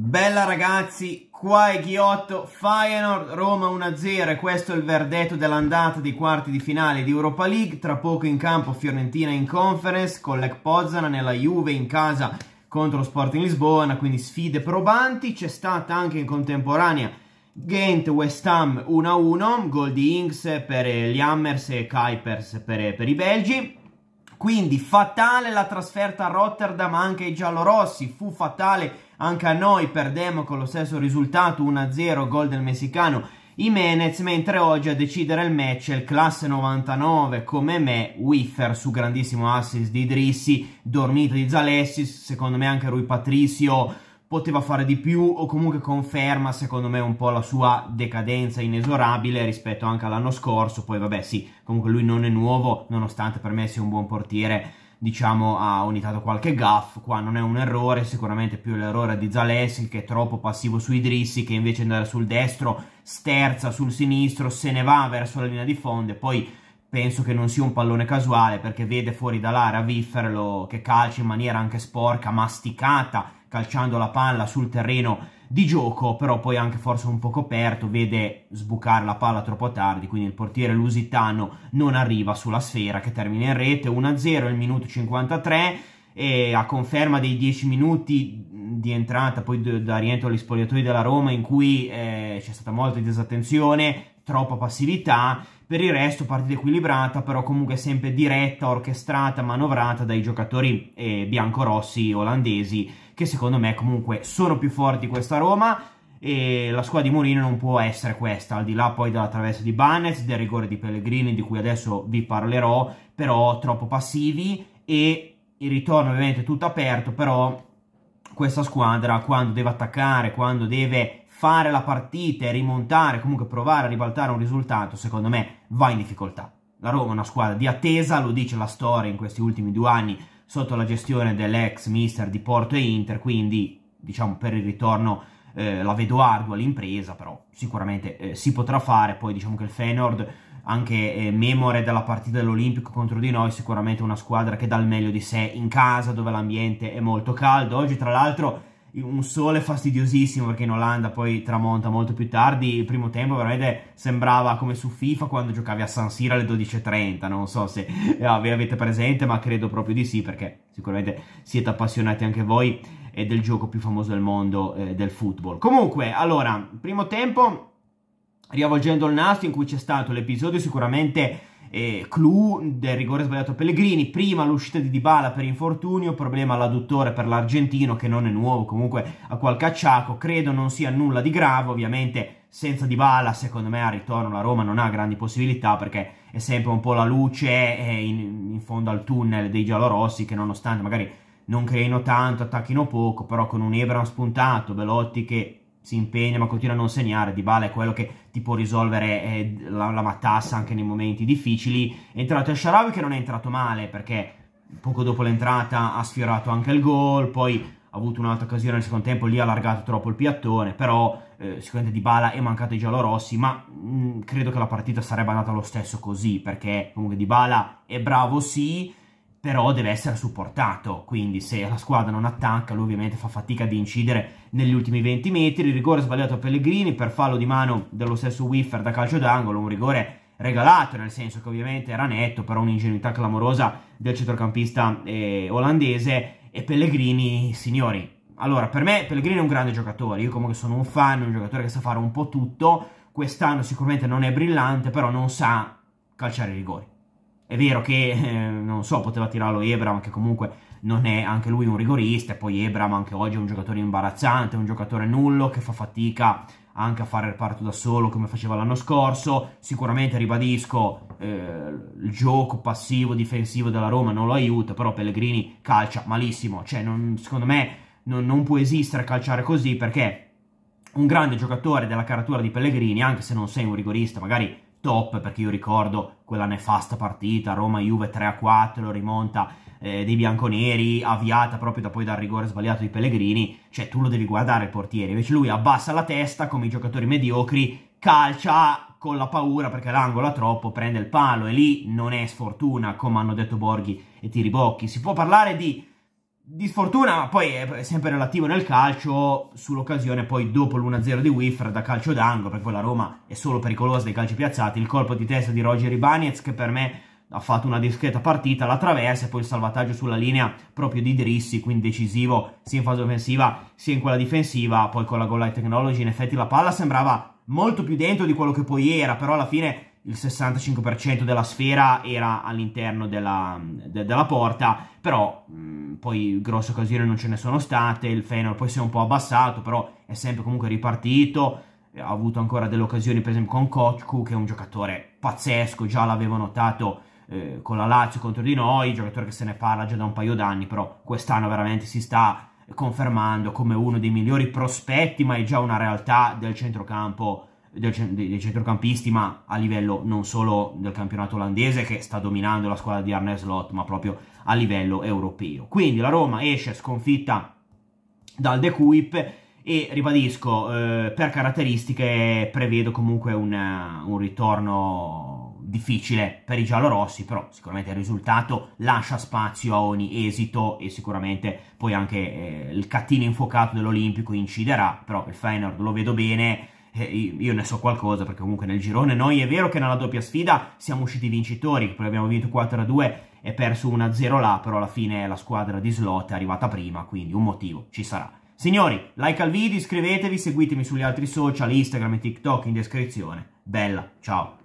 Bella ragazzi, qua è Ghiotto, Feyenoord, Roma 1-0 e questo è il verdetto dell'andata dei quarti di finale di Europa League, tra poco in campo Fiorentina in conference con l'Ec Pozzana nella Juve in casa contro lo Sporting Lisbona, quindi sfide probanti, c'è stata anche in contemporanea Ghent West Ham 1-1, gol di Inks per gli Hammers e Kuipers per, per i Belgi, quindi fatale la trasferta a Rotterdam anche ai giallorossi, fu fatale anche a noi, perdemmo con lo stesso risultato 1-0, gol del messicano Jimenez, mentre oggi a decidere il match è il classe 99 come me, Wiffer su grandissimo assist di Drissi, dormito di Zalessis, secondo me anche Rui Patricio poteva fare di più o comunque conferma secondo me un po' la sua decadenza inesorabile rispetto anche all'anno scorso, poi vabbè sì, comunque lui non è nuovo, nonostante per me sia un buon portiere, diciamo ha unitato qualche gaff, qua non è un errore, sicuramente più l'errore di Zaleschi che è troppo passivo sui drissi, che invece andare sul destro sterza sul sinistro, se ne va verso la linea di fondo e poi penso che non sia un pallone casuale perché vede fuori dall'area Vifferlo che calcia in maniera anche sporca, masticata, calciando la palla sul terreno di gioco, però poi anche forse un po' coperto, vede sbucare la palla troppo tardi, quindi il portiere lusitano non arriva sulla sfera che termina in rete 1-0 il minuto 53 e a conferma dei 10 minuti di entrata poi da rientro agli spogliatoi della Roma in cui eh, c'è stata molta disattenzione troppa passività, per il resto partita equilibrata, però comunque sempre diretta, orchestrata, manovrata dai giocatori eh, biancorossi olandesi, che secondo me comunque sono più forti di questa Roma, e la squadra di Mourinho non può essere questa, al di là poi della traversa di Banez, del rigore di Pellegrini, di cui adesso vi parlerò, però troppo passivi, e il ritorno ovviamente tutto aperto, però questa squadra quando deve attaccare, quando deve fare la partita e rimontare, comunque provare a ribaltare un risultato, secondo me va in difficoltà. La Roma è una squadra di attesa, lo dice la storia in questi ultimi due anni sotto la gestione dell'ex mister di Porto e Inter, quindi diciamo per il ritorno eh, la vedo ardua l'impresa, però sicuramente eh, si potrà fare, poi diciamo che il Feyenoord anche eh, memore della partita dell'Olimpico contro di noi, sicuramente una squadra che dà il meglio di sé in casa dove l'ambiente è molto caldo. Oggi tra l'altro un sole fastidiosissimo perché in Olanda poi tramonta molto più tardi, il primo tempo veramente sembrava come su FIFA quando giocavi a San Siro alle 12.30, non so se eh, vi avete presente ma credo proprio di sì perché sicuramente siete appassionati anche voi eh, del gioco più famoso del mondo eh, del football. Comunque, allora, primo tempo riavvolgendo il nastro in cui c'è stato l'episodio sicuramente eh, clou del rigore sbagliato a Pellegrini, prima l'uscita di Dybala per infortunio, problema all'adduttore per l'argentino che non è nuovo comunque a qualche acciaco, credo non sia nulla di grave, ovviamente senza Dybala secondo me al ritorno la Roma non ha grandi possibilità perché è sempre un po' la luce in, in fondo al tunnel dei giallorossi che nonostante magari non creino tanto, attacchino poco, però con un Ebram spuntato, Belotti che si impegna ma continua a non segnare, Dybala è quello che ti può risolvere eh, la, la, matassa anche nei momenti difficili, è entrato Sharawi che non è entrato male perché poco dopo l'entrata ha sfiorato anche il gol, poi ha avuto un'altra occasione nel secondo tempo, lì ha allargato troppo il piattone, però eh, sicuramente Dybala è mancato i giallorossi, ma mh, mm, credo che la partita sarebbe andata lo stesso così, perché comunque Dybala è bravo sì, però deve essere supportato, quindi se la squadra non attacca lui ovviamente fa fatica ad incidere negli ultimi 20 metri, il rigore sbagliato a Pellegrini per fallo di mano dello stesso Whiffer da calcio d'angolo, un rigore regalato nel senso che ovviamente era netto, però un'ingenuità clamorosa del centrocampista eh, olandese e Pellegrini, signori, allora per me Pellegrini è un grande giocatore, io comunque sono un fan, un giocatore che sa fare un po' tutto, quest'anno sicuramente non è brillante, però non sa calciare i rigori. È vero che, eh, non so, poteva tirarlo Ebram, che comunque non è anche lui un rigorista, e poi Ebram anche oggi è un giocatore imbarazzante, un giocatore nullo che fa fatica anche a fare il parto da solo come faceva l'anno scorso. Sicuramente, ribadisco, eh, il gioco passivo difensivo della Roma non lo aiuta, però Pellegrini calcia malissimo. Cioè, non, secondo me non, non, può esistere calciare così perché un grande giocatore della caratura di Pellegrini, anche se non sei un rigorista, magari top, perché io ricordo quella nefasta partita, Roma-Juve 3-4, rimonta eh, dei bianconeri, avviata proprio da poi dal rigore sbagliato di Pellegrini, cioè tu lo devi guardare il portiere, invece lui abbassa la testa come i giocatori mediocri, calcia con la paura perché l'angolo troppo, prende il palo e lì non è sfortuna, come hanno detto Borghi e Tiribocchi. Si può parlare di di sfortuna, ma poi è sempre relativo nel calcio, sull'occasione poi dopo l'1-0 di Wiffra da calcio d'angolo, perché poi la Roma è solo pericolosa dai calci piazzati, il colpo di testa di Roger Ibanez che per me ha fatto una discreta partita, la traversa e poi il salvataggio sulla linea proprio di Drissi, quindi decisivo sia in fase offensiva sia in quella difensiva, poi con la goal line technology in effetti la palla sembrava molto più dentro di quello che poi era, però alla fine il 65% della sfera era all'interno della, de, della, porta, però mh, mm, poi grosse occasioni non ce ne sono state, il Fenor poi si è un po' abbassato, però è sempre comunque ripartito, eh, ha avuto ancora delle occasioni per esempio con Kotku che è un giocatore pazzesco, già l'avevo notato eh, con la Lazio contro di noi, giocatore che se ne parla già da un paio d'anni, però quest'anno veramente si sta confermando come uno dei migliori prospetti, ma è già una realtà del centrocampo del, dei, dei centrocampisti, ma a livello non solo del campionato olandese che sta dominando la squadra di Arne Slot, ma proprio a livello europeo. Quindi la Roma esce sconfitta dal De Kuip e ribadisco, eh, per caratteristiche prevedo comunque una, un ritorno difficile per i giallorossi, però sicuramente il risultato lascia spazio a ogni esito e sicuramente poi anche eh, il cattivo infuocato dell'Olimpico inciderà, però il Feyenoord lo vedo bene, io ne so qualcosa perché comunque nel girone noi è vero che nella doppia sfida siamo usciti vincitori, poi abbiamo vinto 4-2 e perso 1-0 là, però alla fine la squadra di slot è arrivata prima, quindi un motivo ci sarà. Signori, like al video, iscrivetevi, seguitemi sugli altri social, Instagram e TikTok in descrizione. Bella, ciao!